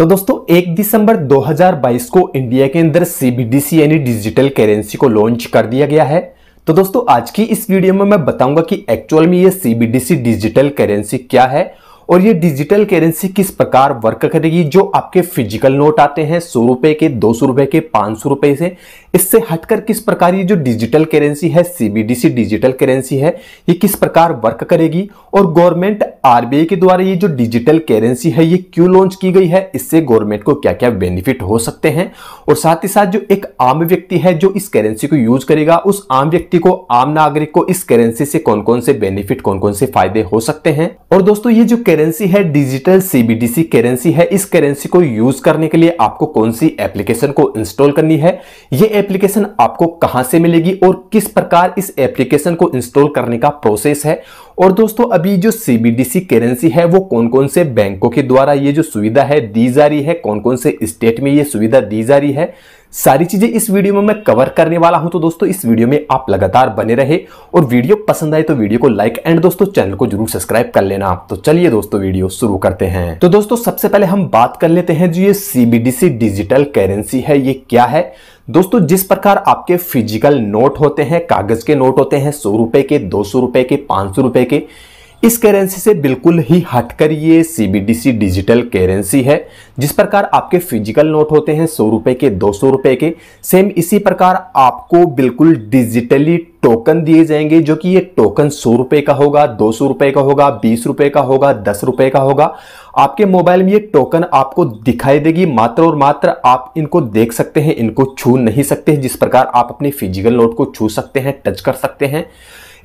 तो दोस्तों 1 दिसंबर 2022 को इंडिया के अंदर सीबीडीसी यानी डिजिटल करेंसी को लॉन्च कर दिया गया है तो दोस्तों आज की इस वीडियो में मैं बताऊंगा कि एक्चुअल में ये सीबीडीसी डिजिटल करेंसी क्या है और ये डिजिटल करेंसी किस प्रकार वर्क करेगी जो आपके फिजिकल नोट आते हैं सौ रुपए के दो सौ रुपए के पांच सौ रुपए से इससे हटकर किस प्रकार ये जो डिजिटल करेंसी है सीबीडीसी डिजिटल करेंसी है ये किस प्रकार वर्क करेगी और गवर्नमेंट आरबीआई के द्वारा ये जो डिजिटल करेंसी है ये क्यों लॉन्च की गई है इससे गवर्नमेंट को क्या क्या बेनिफिट हो सकते हैं और साथ ही साथ जो एक आम व्यक्ति है जो इस करेंसी को यूज करेगा उस आम व्यक्ति को आम नागरिक को इस करेंसी से कौन कौन से बेनिफिट कौन कौन से फायदे हो सकते हैं और दोस्तों ये जो करेंसी है डिजिटल सीबीडीसी करेंसी है इस करेंसी को यूज करने के लिए आपको कौन सी एप्लीकेशन को इंस्टॉल करनी है यह एप्लीकेशन आपको कहां से मिलेगी और किस प्रकार इस एप्लीकेशन को इंस्टॉल करने का प्रोसेस है और दोस्तों अभी जो सीबीडीसी करेंसी है वो कौन कौन से बैंकों के द्वारा ये जो सुविधा है दी जा रही है कौन कौन से स्टेट में ये सुविधा दी जा रही है सारी चीज़ें इस वीडियो में मैं कवर करने वाला हूं तो दोस्तों इस वीडियो में आप लगातार बने रहे और वीडियो पसंद आए तो वीडियो को लाइक एंड दोस्तों चैनल को जरूर सब्सक्राइब कर लेना तो चलिए दोस्तों वीडियो शुरू करते हैं तो दोस्तों सबसे पहले हम बात कर लेते हैं जो ये सीबीडीसी डिजिटल करेंसी है ये क्या है दोस्तों जिस प्रकार आपके फिजिकल नोट होते हैं कागज के नोट होते हैं सौ रुपए के दो सौ रुपए के पांच सौ रुपए के इस करेंसी से बिल्कुल ही हटकर ये सीबीडीसी डिजिटल करेंसी है जिस प्रकार आपके फिजिकल नोट होते हैं सौ रुपए के दो सौ रुपए के सेम इसी प्रकार आपको बिल्कुल डिजिटली टोकन दिए जाएंगे जो कि ये टोकन सौ रुपए का होगा दो सौ रुपए का होगा बीस रुपए का होगा दस रुपए का होगा आपके मोबाइल में ये टोकन आपको दिखाई देगी मात्र और मात्र आप इनको देख सकते हैं इनको छू नहीं सकते जिस प्रकार आप अपने फिजिकल नोट को छू सकते हैं टच कर सकते हैं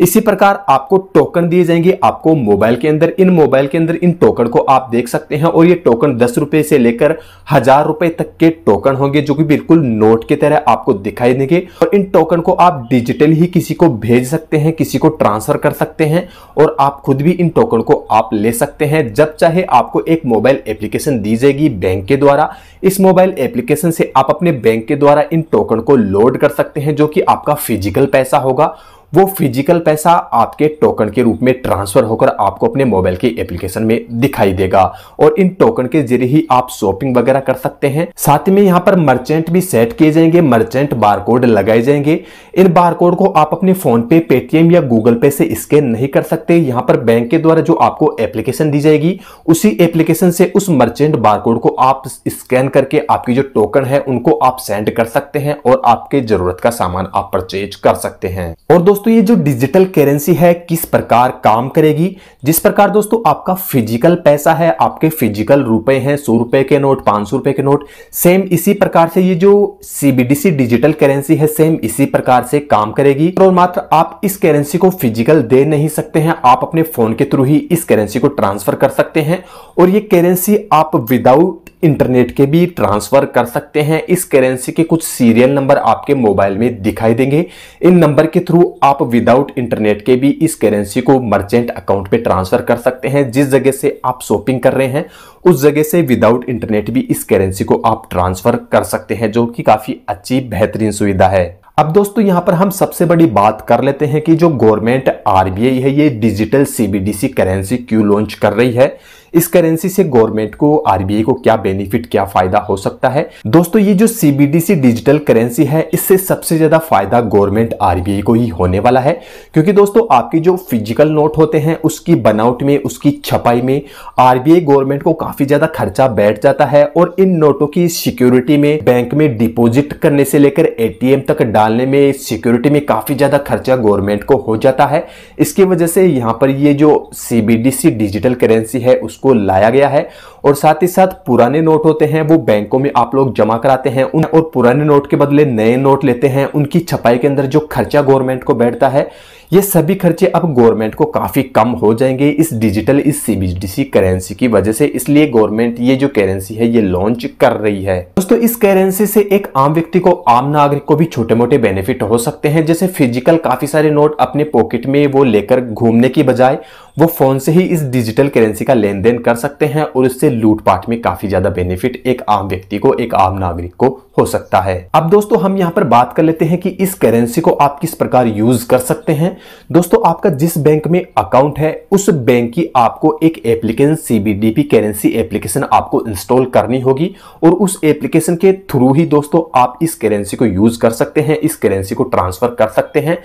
इसी प्रकार आपको टोकन दिए जाएंगे आपको मोबाइल के अंदर इन मोबाइल के अंदर इन टोकन को आप देख सकते हैं और ये टोकन दस रुपए से लेकर हजार रुपए तक के टोकन होंगे जो कि बिल्कुल नोट की तरह आपको दिखाई देंगे और इन टोकन को आप डिजिटल ही किसी को भेज सकते हैं किसी को ट्रांसफर कर सकते हैं और आप खुद भी इन टोकन को आप ले सकते हैं जब चाहे आपको एक मोबाइल एप्लीकेशन दी जाएगी बैंक के द्वारा इस मोबाइल एप्लीकेशन से आप अपने बैंक के द्वारा इन टोकन को लोड कर सकते हैं जो कि आपका फिजिकल पैसा होगा वो फिजिकल पैसा आपके टोकन के रूप में ट्रांसफर होकर आपको अपने मोबाइल के एप्लीकेशन में दिखाई देगा और इन टोकन के जरिए ही आप शॉपिंग वगैरह कर सकते हैं साथ में यहाँ पर मर्चेंट भी सेट किए जाएंगे मर्चेंट बारकोड लगाए जाएंगे इन बारकोड को आप अपने फोन पे पेटीएम या गूगल पे से स्कैन नहीं कर सकते यहाँ पर बैंक के द्वारा जो आपको एप्लीकेशन दी जाएगी उसी एप्लीकेशन से उस मर्चेंट बारकोड को आप स्कैन करके आपकी जो टोकन है उनको आप सेंड कर सकते हैं और आपके जरूरत का सामान आप परचेज कर सकते हैं और दोस्तों दोस्तों ये जो डिजिटल करेंसी है किस प्रकार काम करेगी जिस प्रकार दोस्तों आपका फिजिकल पैसा है आपके फिजिकल रुपए हैं सौ रुपए के नोट पांच सौ रुपए के नोट सेम इसी प्रकार से ये जो सीबीडीसी डिजिटल करेंसी है सेम इसी प्रकार से काम करेगी और मात्र आप इस करेंसी को फिजिकल दे नहीं सकते हैं आप अपने फोन के थ्रू ही इस करेंसी को ट्रांसफर कर सकते हैं और ये करेंसी आप विदाउट इंटरनेट के भी ट्रांसफर कर सकते हैं इस करेंसी के कुछ सीरियल नंबर आपके मोबाइल में दिखाई देंगे इन नंबर के थ्रू आप आप विदाउट इंटरनेट के भी इस करेंसी को मर्चेंट अकाउंट पे ट्रांसफर कर सकते हैं जिस जगह से आप शॉपिंग कर रहे हैं उस जगह से विदाउट इंटरनेट भी इस करेंसी को आप ट्रांसफर कर सकते हैं जो कि काफी अच्छी बेहतरीन सुविधा है अब दोस्तों यहां पर हम सबसे बड़ी बात कर लेते हैं कि जो गवर्नमेंट आरबीआई है ये डिजिटल सीबीडीसी करेंसी क्यों लॉन्च कर रही है इस करेंसी से गवर्नमेंट को आरबीआई को क्या बेनिफिट क्या फायदा हो सकता है दोस्तों ये जो सीबीडीसी डिजिटल करेंसी है इससे सबसे ज्यादा फायदा गवर्नमेंट आरबीआई को ही होने वाला है क्योंकि दोस्तों आपके जो फिजिकल नोट होते हैं उसकी बनावट में उसकी छपाई में आरबीआई गवर्नमेंट को काफी ज्यादा खर्चा बैठ जाता है और इन नोटों की सिक्योरिटी में बैंक में डिपोजिट करने से लेकर एटीएम तक डालने में सिक्योरिटी में काफी ज्यादा खर्चा गवर्नमेंट को हो जाता है इसकी वजह से यहाँ पर ये जो सीबीडीसी डिजिटल करेंसी है उसको इसको लाया गया है और साथ ही साथ पुराने नोट होते हैं वो बैंकों में आप लोग जमा कराते हैं उन और पुराने नोट के बदले नए नोट लेते हैं उनकी छपाई के अंदर जो खर्चा गवर्नमेंट को बैठता है ये सभी खर्चे अब गवर्नमेंट को काफ़ी कम हो जाएंगे इस डिजिटल इस सीबीडीसी करेंसी की वजह से इसलिए गवर्नमेंट ये जो करेंसी है ये लॉन्च कर रही है दोस्तों इस करेंसी से एक आम व्यक्ति को आम नागरिक को भी छोटे मोटे बेनिफिट हो सकते हैं जैसे फिजिकल काफ़ी सारे नोट अपने पॉकेट में वो लेकर घूमने की बजाय वो फ़ोन से ही इस डिजिटल करेंसी का लेन देन कर सकते हैं और इससे लूटपाट में काफ़ी ज़्यादा बेनिफिट एक आम व्यक्ति को एक आम नागरिक को हो सकता है अब दोस्तों हम यहाँ पर बात कर लेते हैं कि इस करेंसी को आप किस प्रकार यूज कर सकते हैं दोस्तों आपका जिस बैंक में अकाउंट है उस बैंक की आपको एक एप्लीकेशन सीबीडीपी करेंसी एप्लीकेशन आपको इंस्टॉल करनी होगी और उस एप्लीकेशन के थ्रू ही दोस्तों आप इस करेंसी को यूज कर सकते हैं इस करेंसी को ट्रांसफर कर सकते हैं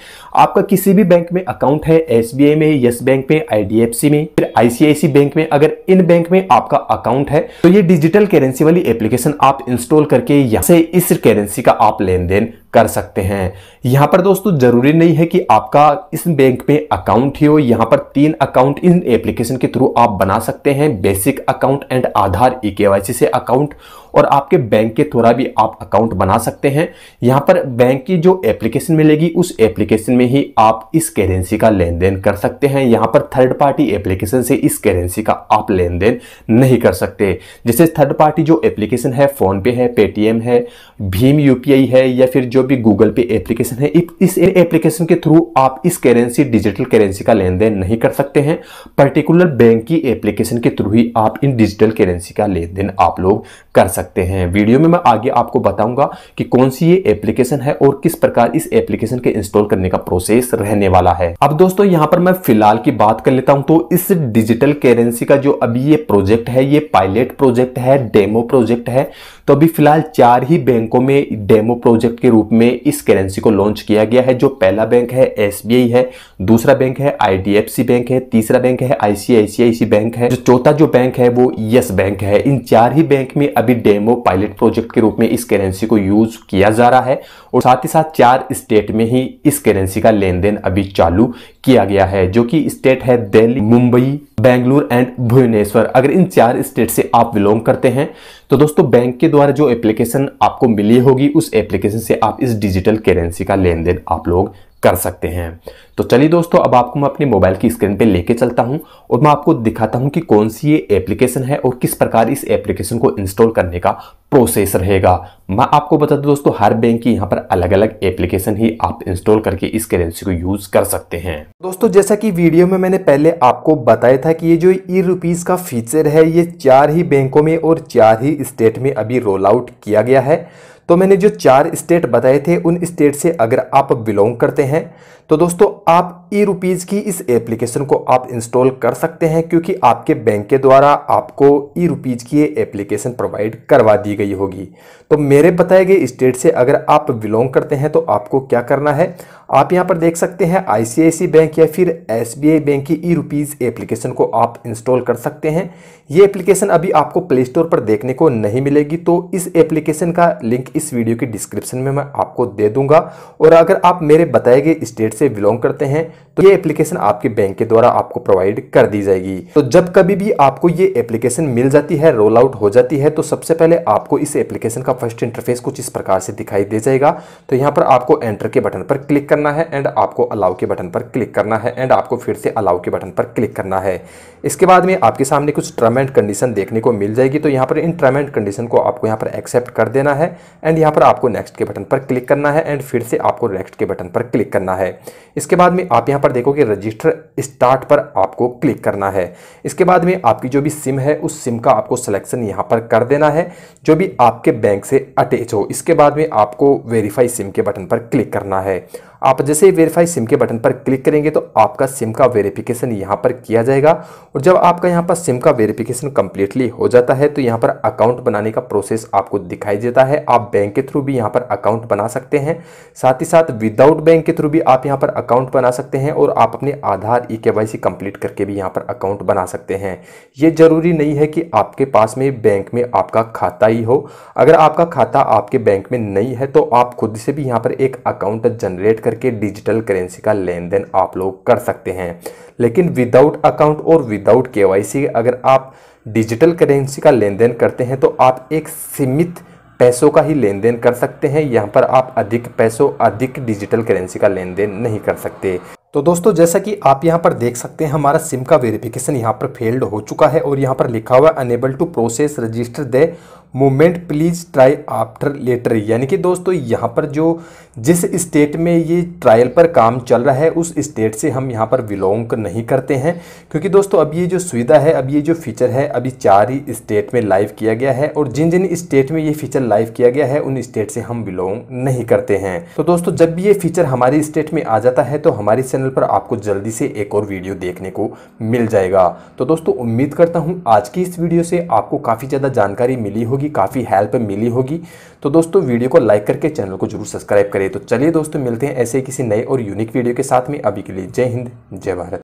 आपका किसी भी बैंक में अकाउंट है एस में येस बैंक में आई आईडीएफसी में फिर आईसीआईसी बैंक में अगर इन बैंक में आपका अकाउंट है तो ये डिजिटल करेंसी वाली एप्लीकेशन आप इंस्टॉल करके यहाँ से इस करेंसी का आप लेन देन कर सकते हैं यहाँ पर दोस्तों ज़रूरी नहीं है कि आपका इस बैंक में अकाउंट ही हो यहाँ पर तीन अकाउंट इन एप्लीकेशन के थ्रू आप बना सकते हैं basic account and Aadhaar e e के से अकाउंट और आपके बैंक के थोड़ा भी आप अकाउंट बना सकते हैं यहाँ पर बैंक की जो एप्लीकेशन मिलेगी उस एप्लीकेशन में ही आप इस करेंसी का लेन देन कर सकते हैं यहाँ पर थर्ड पार्टी एप्लीकेशन से इस करेंसी का आप लेन देन नहीं कर सकते जैसे थर्ड पार्टी जो एप्लीकेशन है फ़ोनपे है पेटीएम है भीम यू है या फिर जो जो भी गूगल पे एप्लीकेशन है इस एप्लीकेशन के थ्रू आप इस करेंसी डिजिटल करेंसी का लेन देन नहीं कर सकते हैं पर्टिकुलर बैंक की एप्लीकेशन के थ्रू ही आप इन डिजिटल करेंसी का लेन देन आप लोग कर सकते हैं वीडियो में मैं आगे आपको बताऊंगा कि कौन सी ये एप्लीकेशन है और किस प्रकार इस एप्लीकेशन के इंस्टॉल करने का प्रोसेस रहने वाला है अब दोस्तों यहाँ पर मैं फिलहाल की बात कर लेता हूँ तो इस डिजिटल करेंसी का जो अभी ये प्रोजेक्ट है ये पायलट प्रोजेक्ट है डेमो प्रोजेक्ट है तो अभी फिलहाल चार ही बैंकों में डेमो प्रोजेक्ट के रूप में इस करेंसी को लॉन्च किया गया है जो पहला बैंक है एस है दूसरा बैंक है आई बैंक है तीसरा बैंक है आईसीआईसी बैंक है जो चौथा जो बैंक है वो यस बैंक है इन चार ही बैंक में अभी डेमो पायलट प्रोजेक्ट के रूप में इस करेंसी को यूज किया जा रहा है और साथ ही साथ चार स्टेट में ही इस करेंसी का लेन देन अभी चालू किया गया है जो कि स्टेट है दिल्ली मुंबई बेंगलुरु एंड भुवनेश्वर अगर इन चार स्टेट से आप बिलोंग करते हैं तो दोस्तों बैंक के द्वारा जो एप्लीकेशन आपको मिली होगी उस एप्लीकेशन से आप इस डिजिटल करेंसी का लेन देन आप लोग कर सकते हैं तो चलिए दोस्तों अब आपको मैं अपने मोबाइल की स्क्रीन पे लेके चलता हूँ और मैं आपको दिखाता हूँ कि कौन सी ये एप्लीकेशन है और किस प्रकार इस एप्लीकेशन को इंस्टॉल करने का प्रोसेस रहेगा मैं आपको बता दूँ दोस्तों हर बैंक की यहाँ पर अलग अलग एप्लीकेशन ही आप इंस्टॉल करके इस करेंसी को यूज कर सकते हैं दोस्तों जैसा कि वीडियो में मैंने पहले आपको बताया था कि ये जो ई रुपीज का फीचर है ये चार ही बैंकों में और चार ही स्टेट में अभी रोल आउट किया गया है तो मैंने जो चार स्टेट बताए थे उन स्टेट से अगर आप बिलोंग करते हैं तो दोस्तों आप ई रुपीज़ की इस एप्लीकेशन को आप इंस्टॉल कर सकते हैं क्योंकि आपके बैंक के द्वारा आपको ई रुपीज़ की ये एप्लीकेशन प्रोवाइड करवा दी गई होगी तो मेरे बताए गए स्टेट से अगर आप बिलोंग करते हैं तो आपको क्या करना है आप यहाँ पर देख सकते हैं आई बैंक या फिर एस बैंक की ई रुपीज़ एप्लीकेशन को आप इंस्टॉल कर सकते हैं ये एप्लीकेशन अभी आपको प्ले स्टोर पर देखने को नहीं मिलेगी तो इस एप्लीकेशन का लिंक इस वीडियो के डिस्क्रिप्शन में मैं आपको दे दूंगा और अगर आप मेरे बताए गए स्टेट से बिलोंग करते हैं तो ये एप्लीकेशन आपके बैंक के द्वारा आपको प्रोवाइड कर दी जाएगी तो जब कभी भी आपको ये एप्लीकेशन मिल जाती है रोल आउट हो जाती है तो सबसे पहले आपको इस एप्लीकेशन का फर्स्ट इंटरफेस कुछ इस प्रकार से दिखाई दे जाएगा तो यहाँ पर आपको एंटर के बटन पर क्लिक करना है एंड आपको अलाउ के बटन पर क्लिक करना है एंड आपको फिर से अलाउ के बटन पर क्लिक करना है इसके बाद में आपके सामने कुछ ट्रम एंड कंडीशन देखने को मिल जाएगी तो यहाँ पर इन ट्रम एंड कंडीशन को आपको यहाँ पर एक्सेप्ट कर देना है एंड यहाँ पर आपको नेक्स्ट के बटन पर क्लिक करना है एंड फिर से आपको नेक्स्ट के बटन पर क्लिक करना है इसके बाद में आप यहाँ पर देखोगे रजिस्टर स्टार्ट पर आपको क्लिक करना है इसके बाद में आपकी जो भी सिम है उस सिम का आपको सिलेक्शन यहाँ पर कर देना है जो भी आपके बैंक से अटैच हो इसके बाद में आपको वेरीफाई सिम के बटन पर क्लिक करना है आप जैसे ही वेरीफाई सिम के बटन पर क्लिक करेंगे तो आपका सिम का वेरिफिकेशन यहाँ पर किया जाएगा और जब आपका यहाँ पर सिम का वेरिफिकेशन कम्प्लीटली हो जाता है तो यहाँ पर अकाउंट बनाने का प्रोसेस आपको दिखाई देता है आप बैंक के थ्रू भी यहाँ पर अकाउंट बना सकते हैं साथ ही साथ विदाउट बैंक के थ्रू भी आप यहाँ पर अकाउंट बना सकते हैं और आप अपने आधार ई के कंप्लीट करके भी यहाँ पर अकाउंट बना सकते हैं ये ज़रूरी नहीं है कि आपके पास में बैंक में आपका खाता ही हो अगर आपका खाता आपके बैंक में नहीं है तो आप खुद से भी यहाँ पर एक अकाउंट जनरेट कर करके डिजिटल करेंसी का लेन देन आप लोग कर सकते हैं लेकिन विदाउट अकाउंट और विदाउट के अगर आप डिजिटल करेंसी का लेन देन करते हैं तो आप एक सीमित पैसों का ही लेन देन कर सकते हैं यहाँ पर आप अधिक पैसों अधिक डिजिटल करेंसी का लेन देन नहीं कर सकते तो दोस्तों जैसा कि आप यहाँ पर देख सकते हैं हमारा सिम का वेरिफिकेशन यहाँ पर फेल्ड हो चुका है और यहाँ पर लिखा हुआ unable to process register the moment please try after later यानी कि दोस्तों यहाँ पर जो जिस स्टेट में ये ट्रायल पर काम चल रहा है उस स्टेट से हम यहाँ पर बिलोंग नहीं करते हैं क्योंकि दोस्तों अब ये जो सुविधा है अब ये जो फीचर है अभी चार ही स्टेट में लाइव किया गया है और जिन जिन स्टेट में ये फीचर लाइव किया गया है उन स्टेट से हम बिलोंग नहीं करते हैं तो दोस्तों जब भी ये फीचर हमारे स्टेट में आ जाता है तो हमारे चैनल पर आपको जल्दी से एक और वीडियो देखने को मिल जाएगा तो दोस्तों उम्मीद करता हूँ आज की इस वीडियो से आपको काफ़ी ज़्यादा जानकारी मिली होगी होगी काफ़ी हेल्प मिली होगी तो दोस्तों वीडियो को लाइक करके चैनल को जरूर सब्सक्राइब करें तो चलिए दोस्तों मिलते हैं ऐसे किसी नए और यूनिक वीडियो के साथ में अभी के लिए जय हिंद जय भारत